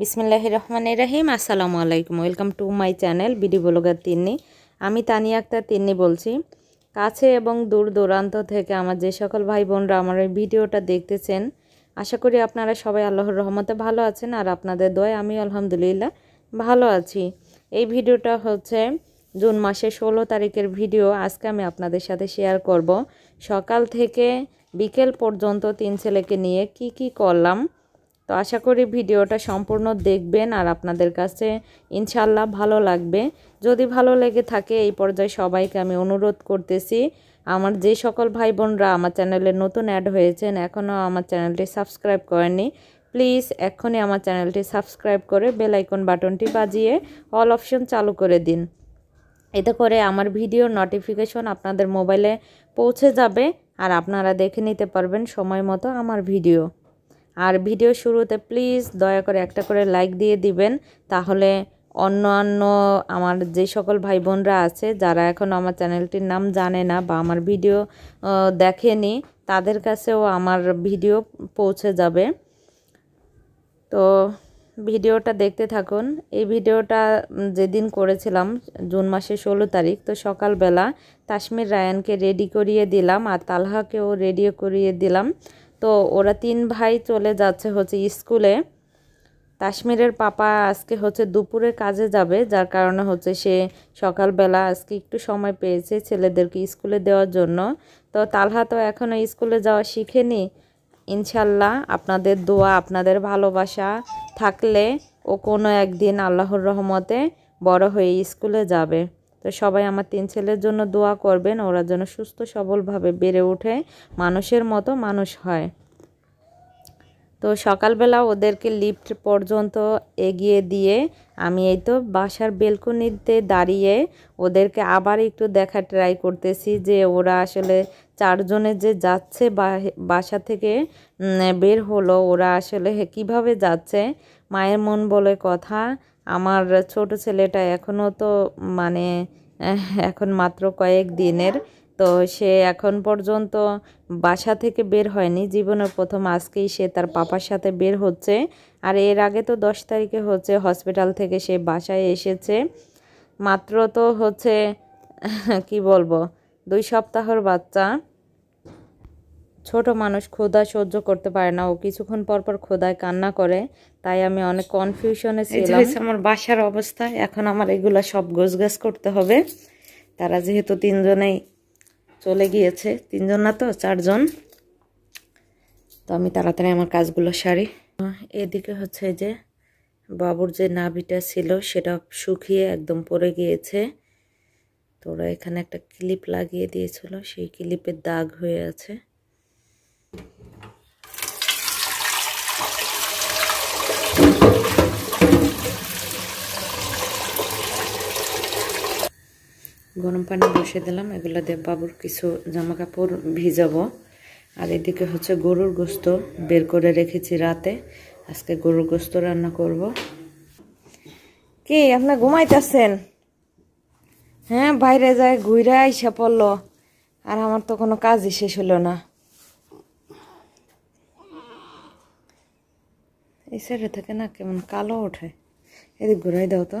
বিসমিল্লাহ রহমান রাহিম আসসালামু আলাইকুম welcome to my channel BD blogger Tinni আমি তানিয়া আক্তার তিন্নি বলছি কাছে এবং দূর দূরান্ত থেকে আমার যে সকল ভাই বোনরা আমার এই ভিডিওটা দেখতেছেন আশা করি আপনারা সবাই আল্লাহর রহমতে ভালো আছেন আর আপনাদের দয় আমি আলহামদুলিল্লাহ ভালো আছি এই ভিডিওটা হচ্ছে জুন মাসের ষোলো তারিখের ভিডিও আজকে আমি আপনাদের সাথে শেয়ার করব সকাল থেকে বিকেল পর্যন্ত তিন ছেলেকে নিয়ে কি কি করলাম তো আশা করি ভিডিওটা সম্পূর্ণ দেখবেন আর আপনাদের কাছে ইনশাল্লাহ ভালো লাগবে যদি ভালো লেগে থাকে এই পর্যায়ে সবাইকে আমি অনুরোধ করতেছি আমার যে সকল ভাই বোনরা আমার চ্যানেলে নতুন অ্যাড হয়েছেন এখনও আমার চ্যানেলটি সাবস্ক্রাইব করেনি প্লিজ এক্ষুনি আমার চ্যানেলটি সাবস্ক্রাইব করে বেল আইকন বাটনটি বাজিয়ে অল অপশন চালু করে দিন এতে করে আমার ভিডিওর নোটিফিকেশন আপনাদের মোবাইলে পৌঁছে যাবে আর আপনারা দেখে নিতে পারবেন সময় মতো আমার ভিডিও আর ভিডিও শুরুতে প্লিজ দয়া করে একটা করে লাইক দিয়ে দিবেন তাহলে অন্য অন্য আমার যে সকল ভাই বোনরা আছে যারা এখন আমার চ্যানেলটির নাম জানে না বা আমার ভিডিও দেখেনি তাদের কাছেও আমার ভিডিও পৌঁছে যাবে তো ভিডিওটা দেখতে থাকুন এই ভিডিওটা যেদিন করেছিলাম জুন মাসের ষোলো তারিখ তো সকালবেলা তাসমির রায়ানকে রেডি করিয়ে দিলাম আর তালহাকেও রেডি করিয়ে দিলাম তো ওরা তিন ভাই চলে যাচ্ছে হচ্ছে স্কুলে কাশ্মীরের পাপা আজকে হচ্ছে দুপুরে কাজে যাবে যার কারণে হচ্ছে সে সকালবেলা আজকে একটু সময় পেয়েছে ছেলেদেরকে স্কুলে দেওয়ার জন্য তো তালহা তো এখনও স্কুলে যাওয়া শিখেনি ইনশাল্লাহ আপনাদের দোয়া আপনাদের ভালোবাসা থাকলে ও কোনো একদিন আল্লাহর রহমতে বড় হয়ে স্কুলে যাবে তো সবাই আমার তিন ছেলের জন্য দোয়া করবেন ওরা যেন সুস্থ সবলভাবে বেড়ে ওঠে মানুষের মতো মানুষ হয় তো সকালবেলা ওদেরকে লিফট পর্যন্ত এগিয়ে দিয়ে আমি এই তো বাসার বেলকনিতে দাঁড়িয়ে ওদেরকে আবার একটু দেখা ট্রাই করতেছি যে ওরা আসলে চারজনে যে যাচ্ছে বাসা থেকে বের হলো ওরা আসলে কিভাবে যাচ্ছে মায়ের মন বলে কথা আমার ছোট ছেলেটা এখনও তো মানে এখন মাত্র কয়েক দিনের তো সে এখন পর্যন্ত বাসা থেকে বের হয়নি জীবনের প্রথম আজকেই সে তার পাপার সাথে বের হচ্ছে আর এর আগে তো দশ তারিখে হচ্ছে হসপিটাল থেকে সে বাসায় এসেছে মাত্র তো হচ্ছে কি বলবো দুই সপ্তাহর বাচ্চা ছোট মানুষ ক্ষুধা সহ্য করতে পারে না ও কিছুক্ষণ পর পর ক্ষুধায় কান্না করে তাই আমি অনেক কনফিউশনে আমার বাসার অবস্থা এখন আমার এগুলা সব গোছগাছ করতে হবে তারা যেহেতু তিনজনেই চলে গিয়েছে তিনজন না তো চারজন তো আমি তাড়াতাড়ি আমার কাজগুলো সারি এদিকে হচ্ছে যে বাবুর যে নাভিটা ছিল সেটা শুকিয়ে একদম পড়ে গিয়েছে তোরা এখানে একটা ক্লিপ লাগিয়ে দিয়েছিল সেই ক্লিপের দাগ হয়ে আছে গরম পানি বসিয়ে দিলাম এগুলো দিয়ে বাবুর কিছু জামা কাপড় ভিজাবো আর এদিকে হচ্ছে গরুর গোস্ত বের করে রেখেছি রাতে আজকে গরুর গোস্ত রান্না করব কি আপনার ঘুমাইতেছেন হ্যাঁ বাইরে যায় ঘুরাই আইসা পড়লো আর আমার তো কোনো কাজই শেষ হলো না এই সাইডে থেকে না কেমন কালো ওঠে এদিক ঘুরাই দাও তো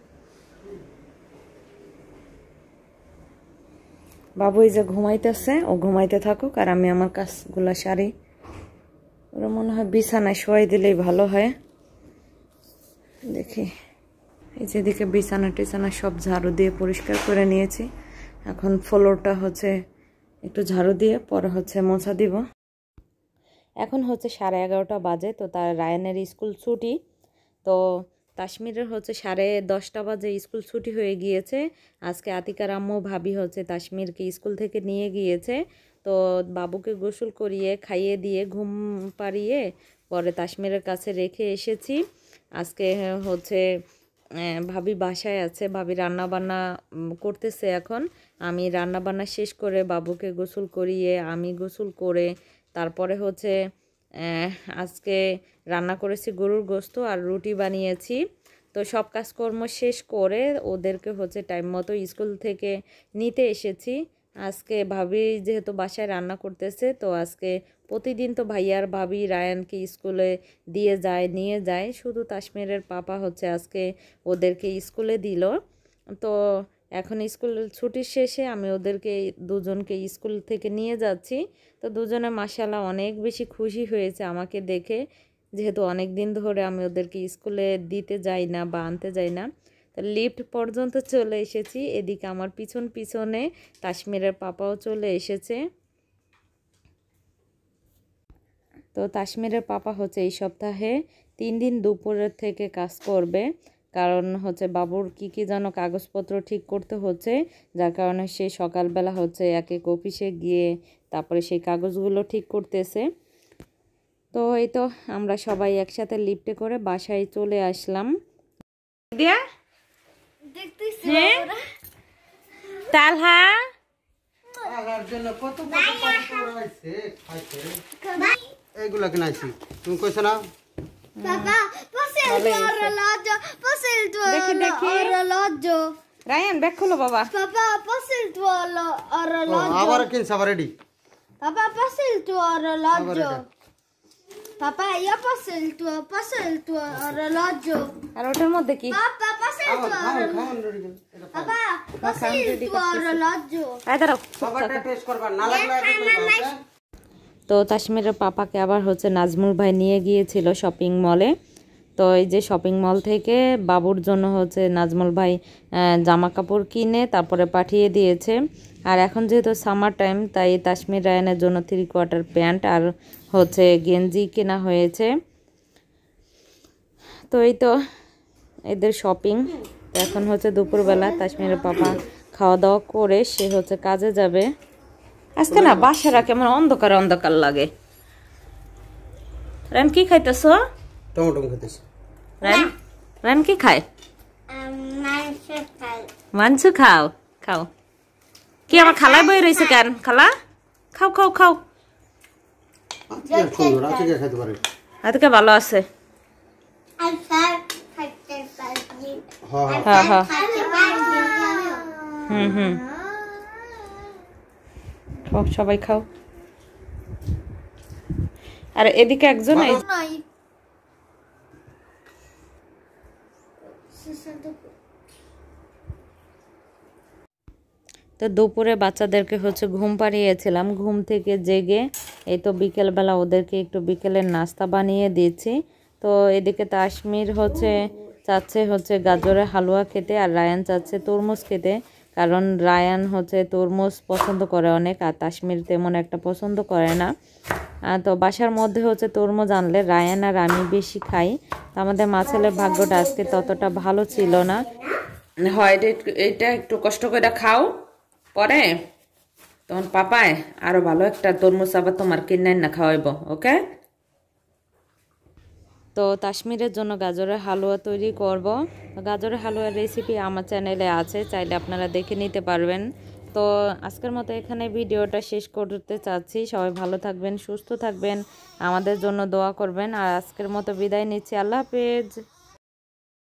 বাবু এই যে ঘুমাইতেছে ও ঘুমাইতে থাকুক আর আমি আমার কাজগুলো সারি ওর মনে হয় বিছানায় শোয়াই দিলেই ভালো হয় দেখি এই যেদিকে বিছানা টিছানা সব ঝাড়ু দিয়ে পরিষ্কার করে নিয়েছি এখন ফ্লোরটা হচ্ছে একটু ঝাড়ু দিয়ে পরে হচ্ছে মোছা দিব এখন হচ্ছে সাড়ে এগারোটা বাজে তো তার রায়ানের স্কুল ছুটি তো কাশ্মীরের হচ্ছে সাড়ে দশটা বাজে স্কুল ছুটি হয়ে গিয়েছে আজকে আতিকার আম্মু ভাবি হচ্ছে কাশ্মীরকে স্কুল থেকে নিয়ে গিয়েছে তো বাবুকে গোসল করিয়ে খাইয়ে দিয়ে ঘুম পাড়িয়ে পরে কাশ্মীরের কাছে রেখে এসেছি আজকে হচ্ছে ভাবি বাসায় আছে ভাবি রান্নাবান্না করতেছে এখন আমি রান্নাবান্না শেষ করে বাবুকে গোসল করিয়ে আমি গোসল করে তারপরে হচ্ছে আজকে রান্না করেছি গরুর গোস্ত আর রুটি বানিয়েছি তো সব কাজকর্ম শেষ করে ওদেরকে হচ্ছে টাইম মতো স্কুল থেকে নিতে এসেছি আজকে ভাবি যেহেতু বাসায় রান্না করতেছে তো আজকে প্রতিদিন তো ভাইয়ার ভাবি রায়ানকে স্কুলে দিয়ে যায় নিয়ে যায় শুধু কাশ্মীরের পাপা হচ্ছে আজকে ওদেরকে স্কুলে দিল তো এখন স্কুল ছুটির শেষে আমি ওদেরকে দুজনকে স্কুল থেকে নিয়ে যাচ্ছি তো দুজনে মাসাল্লাহ অনেক বেশি খুশি হয়েছে আমাকে দেখে যেহেতু অনেক দিন ধরে আমি ওদেরকে স্কুলে দিতে যাই না বা আনতে যাই না তো লিফট পর্যন্ত চলে এসেছি এদিকে আমার পিছন পিছনে কাশ্মীরের পাপাও চলে এসেছে তো কাশ্মীরের পাপা হচ্ছে এই সপ্তাহে তিন দিন দুপুরের থেকে কাজ করবে কারণ হচ্ছে বাবুর কি কি যেন কাগজপত্র ঠিক করতে হচ্ছে যার কারণে সে সকালবেলা হচ্ছে এক এক অফিসে গিয়ে তারপরে সেই কাগজগুলো ঠিক করতেছে তো এই তো আমরা সবাই একসাথে লিফটে করে বাসায় চলে আসলাম তালহা এগুলা তুমি না Papà, posso il tuo orologio? Posso il tuo orologio? Ryan, beccolo papà. Papà, posso il tuo orologio? Papà, posso il tuo orologio? Papà, io posso il tuo, posso il tuo orologio? Papà, posso il tuo orologio? Papà, posso il tuo orologio? আয় দাঁড়াও চুপ সবারটা থাক। তো তাসমের পাপাকে আবার হচ্ছে নাজমুল ভাই নিয়ে গিয়েছিল শপিং মলে তো এই যে শপিং মল থেকে বাবুর জন্য হচ্ছে নাজমুল ভাই জামা কাপড় কিনে তারপরে পাঠিয়ে দিয়েছে আর এখন যেহেতু সামার টাইম তাই তাসমির রায়নের জন্য থ্রি কোয়ার্টার প্যান্ট আর হচ্ছে গেঞ্জি কেনা হয়েছে তো এই তো এদের শপিং এখন হচ্ছে দুপুরবেলা তাসমিরের পাপা খাওয়া দাওয়া করে সে হচ্ছে কাজে যাবে আজকে না বাসারা কেমন অন্ধকার অন্ধকার লাগে রান কি খাইতেছ টমেটো খাইতেছ রান রান কি খায় মাংস খাও খাও কি আমার খালাই বই রয়েছে কেন খালা খাও খাও খাও আজকে ভালো আছে হ্যাঁ, হ্যাঁ। হ্যাঁ, হুম হুম খাও সবাই খাও আর এদিকে একজন তো দুপুরে বাচ্চাদেরকে হচ্ছে ঘুম পাড়িয়েছিলাম ঘুম থেকে জেগে এই তো বিকেলবেলা ওদেরকে একটু বিকেলের নাস্তা বানিয়ে দিয়েছি তো এদিকে তাশমির হচ্ছে চাচ্ছে হচ্ছে গাজরের হালুয়া খেতে আর রায়ান চাচ্ছে তরমুজ খেতে কারণ রায়ান হচ্ছে তরমুজ পছন্দ করে অনেক আর তাসমির তেমন একটা পছন্দ করে না তো বাসার মধ্যে হচ্ছে তরমুজ আনলে রায়ান আর আমি বেশি খাই আমাদের মাছেলের ভাগ্যটা আজকে ততটা ভালো ছিল না হয় এটা একটু কষ্ট করে খাও পরে তখন পাপায় আরও ভালো একটা তরমুজ আবার তোমার কিনে না খাওয়াইব ওকে তো কাশ্মীরের জন্য গাজরের হালুয়া তৈরি করব গাজরের হালুয়ার রেসিপি আমার চ্যানেলে আছে চাইলে আপনারা দেখে নিতে পারবেন তো আজকের মতো এখানে ভিডিওটা শেষ করতে চাচ্ছি সবাই ভালো থাকবেন সুস্থ থাকবেন আমাদের জন্য দোয়া করবেন আর আজকের মতো বিদায় নিচ্ছি আল্লাহ হাফেজ